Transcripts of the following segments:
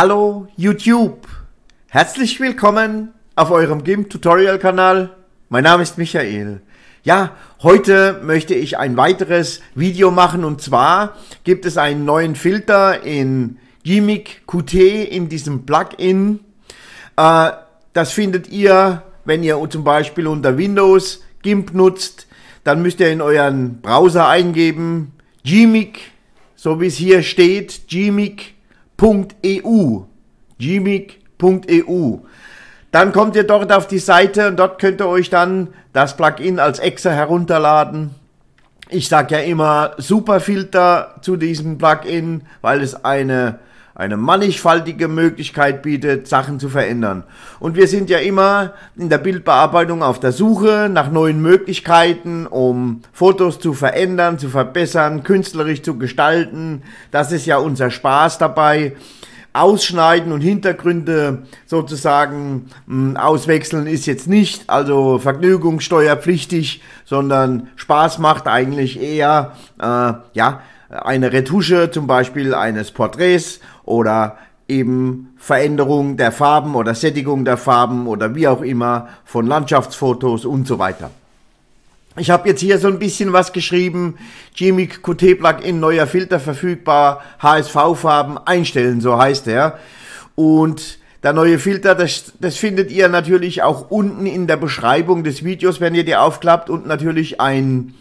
Hallo YouTube! Herzlich willkommen auf eurem Game Tutorial Kanal. Mein Name ist Michael. Ja, heute möchte ich ein weiteres Video machen und zwar gibt es einen neuen Filter in Gimmick Qt in diesem Plugin. Äh, das findet ihr, wenn ihr zum Beispiel unter Windows GIMP nutzt, dann müsst ihr in euren Browser eingeben Gimmick, so wie es hier steht, Gimmick gmic.eu. gmic.eu. Dann kommt ihr dort auf die Seite und dort könnt ihr euch dann das Plugin als Exe herunterladen. Ich sage ja immer Superfilter zu diesem Plugin, weil es eine eine mannigfaltige Möglichkeit bietet, Sachen zu verändern. Und wir sind ja immer in der Bildbearbeitung auf der Suche nach neuen Möglichkeiten, um Fotos zu verändern, zu verbessern, künstlerisch zu gestalten. Das ist ja unser Spaß dabei. Ausschneiden und Hintergründe sozusagen mh, hm, auswechseln ist jetzt nicht, also vergnügungssteuerpflichtig, sondern Spaß macht eigentlich eher, äh, ja, eine Retusche zum Beispiel eines Porträts oder eben Veränderung der Farben oder Sättigung der Farben oder wie auch immer von Landschaftsfotos und so weiter. Ich habe jetzt hier so ein bisschen was geschrieben. Gmic QT Plugin, neuer Filter verfügbar, HSV-Farben einstellen, so heißt er. Und der neue Filter, das, das findet ihr natürlich auch unten in der Beschreibung des Videos, wenn ihr die aufklappt und natürlich ein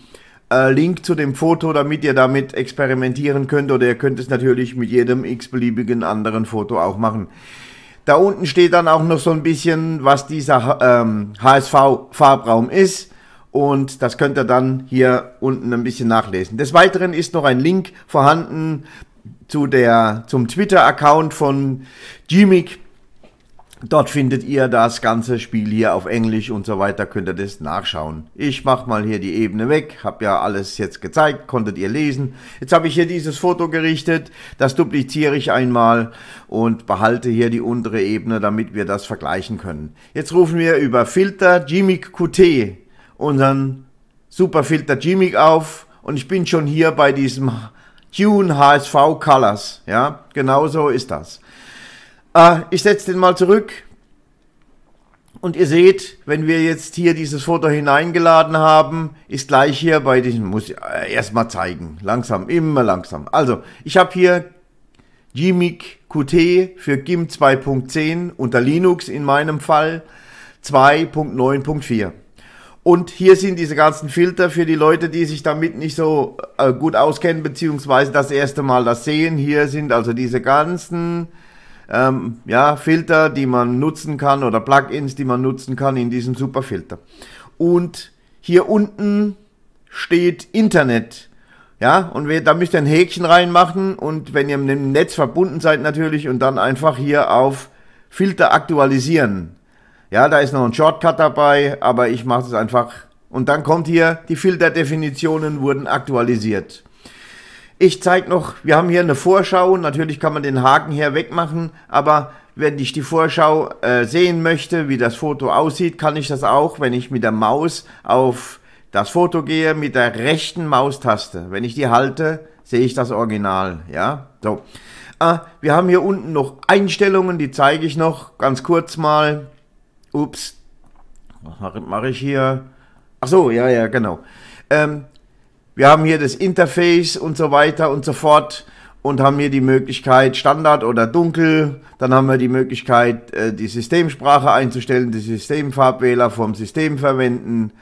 äh, Link zu dem Foto, damit ihr damit experimentieren könnt oder ihr könnt es natürlich mit jedem x-beliebigen anderen Foto auch machen. Da unten steht dann auch noch so ein bisschen, was dieser ähm, HSV-Farbraum ist. Und das könnt ihr dann hier unten ein bisschen nachlesen. Des Weiteren ist noch ein Link vorhanden zu der, zum Twitter-Account von Jimmick Dort findet ihr das ganze Spiel hier auf Englisch und so weiter, könnt ihr das nachschauen. Ich mache mal hier die Ebene weg, habe ja alles jetzt gezeigt, konntet ihr lesen. Jetzt habe ich hier dieses Foto gerichtet, das dupliziere ich einmal und behalte hier die untere Ebene, damit wir das vergleichen können. Jetzt rufen wir über Filter Gimmick QT unseren Superfilter Gimmick auf und ich bin schon hier bei diesem Tune HSV Colors. Ja, genau so ist das. Äh, ich setze den mal zurück. Und ihr seht, wenn wir jetzt hier dieses Foto hineingeladen haben, ist gleich hier bei diesem, muss ich äh, erstmal zeigen, langsam, immer langsam. Also, ich habe hier Gmic Qt für GIM 2.10 unter Linux in meinem Fall 2.9.4. Und hier sind diese ganzen Filter für die Leute, die sich damit nicht so äh, gut auskennen, beziehungsweise das erste Mal das sehen. Hier sind also diese ganzen ähm, ja, Filter, die man nutzen kann oder Plugins, die man nutzen kann in diesem Superfilter. Und hier unten steht Internet. Ja, und wir, da müsst ihr ein Häkchen reinmachen und wenn ihr mit dem Netz verbunden seid natürlich und dann einfach hier auf Filter aktualisieren. Ja, da ist noch ein Shortcut dabei, aber ich mache es einfach. Und dann kommt hier, die Filterdefinitionen wurden aktualisiert. Ich zeige noch, wir haben hier eine Vorschau, natürlich kann man den Haken hier wegmachen, aber wenn ich die Vorschau äh, sehen möchte, wie das Foto aussieht, kann ich das auch, wenn ich mit der Maus auf das Foto gehe, mit der rechten Maustaste. Wenn ich die halte, sehe ich das Original, ja, so. Äh, wir haben hier unten noch Einstellungen, die zeige ich noch ganz kurz mal. Ups, was mache mach ich hier? Ach so, ja, ja, genau. Ähm, wir haben hier das Interface und so weiter und so fort und haben hier die Möglichkeit Standard oder Dunkel. Dann haben wir die Möglichkeit, äh, die Systemsprache einzustellen, die Systemfarbwähler vom System verwenden.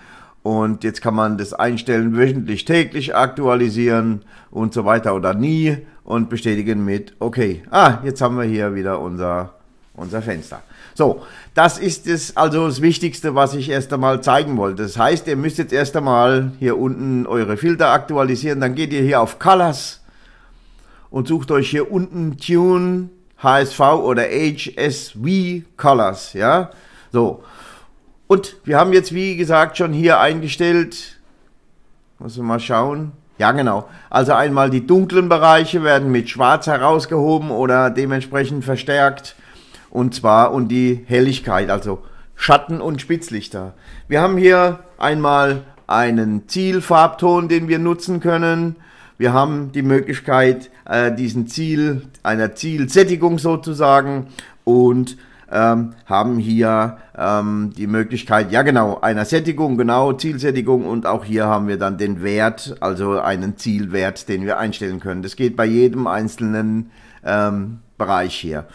Und jetzt kann man das einstellen, wöchentlich, täglich aktualisieren und so weiter oder nie und bestätigen mit OK. Ah, jetzt haben wir hier wieder unser, unser Fenster. So, das ist es also das Wichtigste, was ich erst einmal zeigen wollte. Das heißt, ihr müsst jetzt erst einmal hier unten eure Filter aktualisieren, dann geht ihr hier auf Colors und sucht euch hier unten Tune, HSV oder HSV Colors, ja, so. Und wir haben jetzt, wie gesagt, schon hier eingestellt, muss mal schauen, ja, genau. Also einmal die dunklen Bereiche werden mit Schwarz herausgehoben oder dementsprechend verstärkt und zwar und die Helligkeit, also Schatten und Spitzlichter. Wir haben hier einmal einen Zielfarbton, den wir nutzen können. Wir haben die Möglichkeit, äh, diesen Ziel, einer Zielsättigung sozusagen und ähm, haben hier ähm, die Möglichkeit, ja genau, einer Sättigung, genau, Zielsättigung und auch hier haben wir dann den Wert, also einen Zielwert, den wir einstellen können. Das geht bei jedem einzelnen ähm, Bereich hier.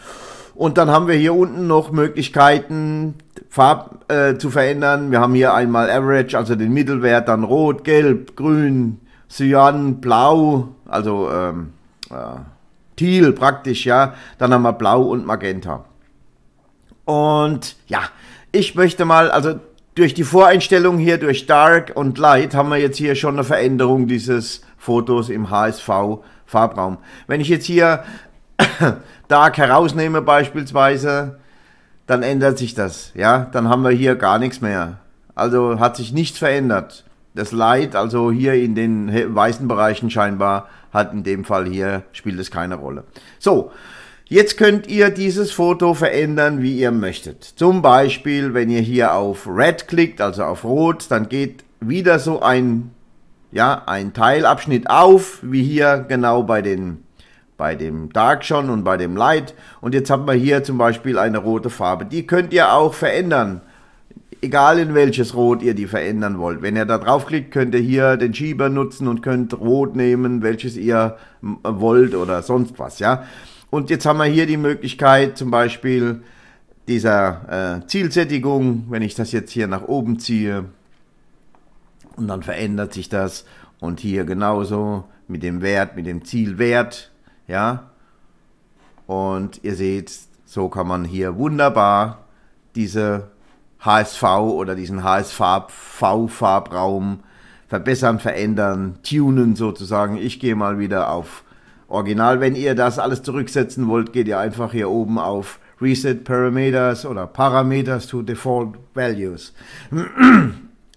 Und dann haben wir hier unten noch Möglichkeiten, Farb äh, zu verändern. Wir haben hier einmal Average, also den Mittelwert, dann Rot, Gelb, Grün, Cyan, Blau, also ähm, äh, Teal praktisch, ja. Dann haben wir Blau und Magenta. Und ja, ich möchte mal, also durch die Voreinstellung hier, durch Dark und Light, haben wir jetzt hier schon eine Veränderung dieses Fotos im HSV-Farbraum. Wenn ich jetzt hier Dark herausnehme beispielsweise, dann ändert sich das. Ja, dann haben wir hier gar nichts mehr. Also hat sich nichts verändert. Das Light, also hier in den weißen Bereichen scheinbar, hat in dem Fall hier, spielt es keine Rolle. So, jetzt könnt ihr dieses Foto verändern, wie ihr möchtet. Zum Beispiel, wenn ihr hier auf Red klickt, also auf Rot, dann geht wieder so ein, ja, ein Teilabschnitt auf, wie hier genau bei den bei dem Dark schon und bei dem Light. Und jetzt haben wir hier zum Beispiel eine rote Farbe. Die könnt ihr auch verändern. Egal in welches Rot ihr die verändern wollt. Wenn ihr da draufklickt, könnt ihr hier den Schieber nutzen und könnt Rot nehmen, welches ihr äh, wollt oder sonst was, ja. Und jetzt haben wir hier die Möglichkeit zum Beispiel dieser äh, Zielsättigung, wenn ich das jetzt hier nach oben ziehe und dann verändert sich das und hier genauso mit dem Wert, mit dem Zielwert ja. Und ihr seht, so kann man hier wunderbar diese HSV oder diesen HSV-Farbraum verbessern, verändern, tunen sozusagen. Ich gehe mal wieder auf Original. Wenn ihr das alles zurücksetzen wollt, geht ihr einfach hier oben auf Reset Parameters oder Parameters to Default Values.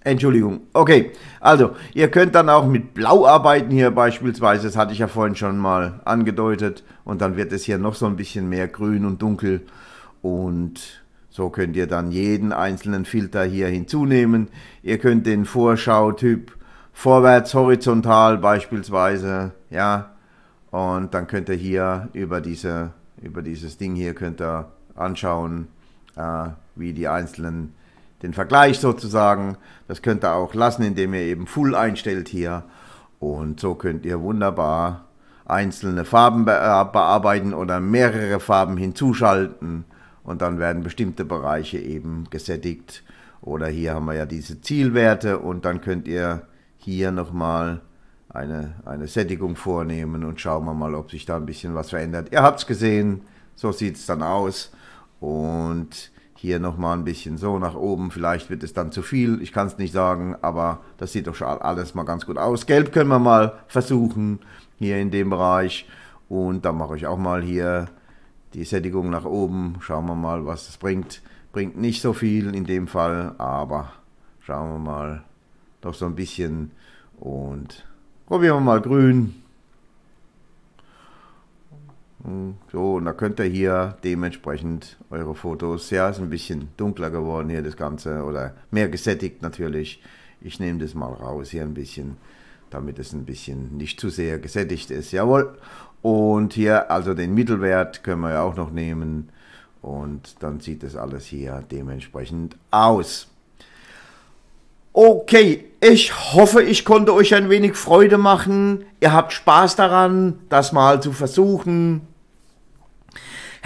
Entschuldigung. Okay, also ihr könnt dann auch mit Blau arbeiten hier beispielsweise, das hatte ich ja vorhin schon mal angedeutet. Und dann wird es hier noch so ein bisschen mehr grün und dunkel. Und so könnt ihr dann jeden einzelnen Filter hier hinzunehmen. Ihr könnt den Vorschau-Typ vorwärts horizontal beispielsweise, ja. Und dann könnt ihr hier über, diese, über dieses Ding hier könnt ihr anschauen, äh, wie die einzelnen den Vergleich sozusagen. Das könnt ihr auch lassen, indem ihr eben Full einstellt hier. Und so könnt ihr wunderbar einzelne Farben äh, bearbeiten oder mehrere Farben hinzuschalten. Und dann werden bestimmte Bereiche eben gesättigt. Oder hier haben wir ja diese Zielwerte und dann könnt ihr hier nochmal eine, eine Sättigung vornehmen und schauen wir mal, ob sich da ein bisschen was verändert. Ihr habt es gesehen, so sieht es dann aus. Und hier nochmal ein bisschen so nach oben. Vielleicht wird es dann zu viel, ich kann es nicht sagen, aber das sieht doch schon alles mal ganz gut aus. Gelb können wir mal versuchen, hier in dem Bereich. Und dann mache ich auch mal hier die Sättigung nach oben. Schauen wir mal, was es bringt. Bringt nicht so viel in dem Fall, aber schauen wir mal. Doch so ein bisschen. Und probieren wir mal grün. Hm, so, und da könnt ihr hier dementsprechend eure Fotos, ja, ist ein bisschen dunkler geworden hier das Ganze oder mehr gesättigt natürlich. Ich nehme das mal raus hier ein bisschen, damit es ein bisschen nicht zu sehr gesättigt ist, jawohl. Und hier also den Mittelwert können wir ja auch noch nehmen und dann sieht das alles hier dementsprechend aus. Okay, ich hoffe, ich konnte euch ein wenig Freude machen. Ihr habt Spaß daran, das mal zu versuchen.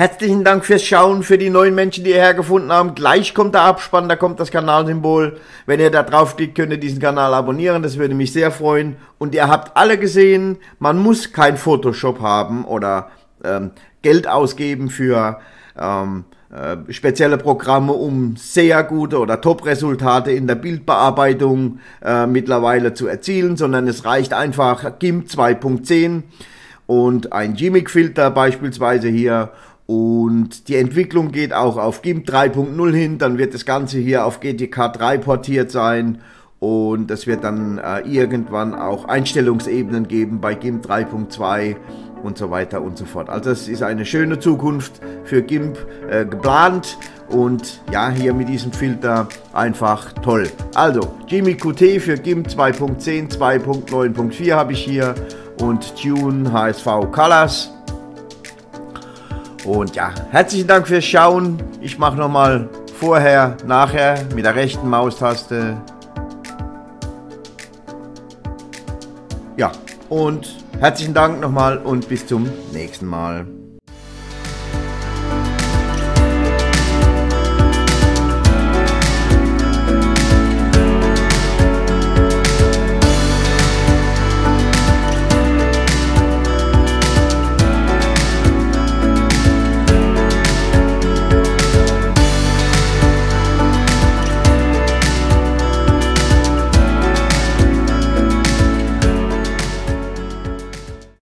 Herzlichen Dank fürs Schauen, für die neuen Menschen, die ihr hergefunden haben. Gleich kommt der Abspann, da kommt das Kanalsymbol. Wenn ihr da draufklickt, könnt ihr diesen Kanal abonnieren, das würde mich sehr freuen. Und ihr habt alle gesehen, man muss kein Photoshop haben oder ähm, Geld ausgeben für ähm, äh, spezielle Programme, um sehr gute oder Top-Resultate in der Bildbearbeitung äh, mittlerweile zu erzielen, sondern es reicht einfach GIMP 2.10 und ein Gimmick-Filter beispielsweise hier und die Entwicklung geht auch auf GIMP 3.0 hin, dann wird das Ganze hier auf GTK 3 portiert sein und es wird dann äh, irgendwann auch Einstellungsebenen geben bei GIMP 3.2 und so weiter und so fort. Also es ist eine schöne Zukunft für GIMP äh, geplant und ja, hier mit diesem Filter einfach toll. Also Jimmy QT für GIMP 2.10, 2.9.4 habe ich hier und Tune HSV Colors. Und ja, herzlichen Dank fürs Schauen. Ich mache nochmal vorher, nachher mit der rechten Maustaste. Ja, und herzlichen Dank nochmal und bis zum nächsten Mal.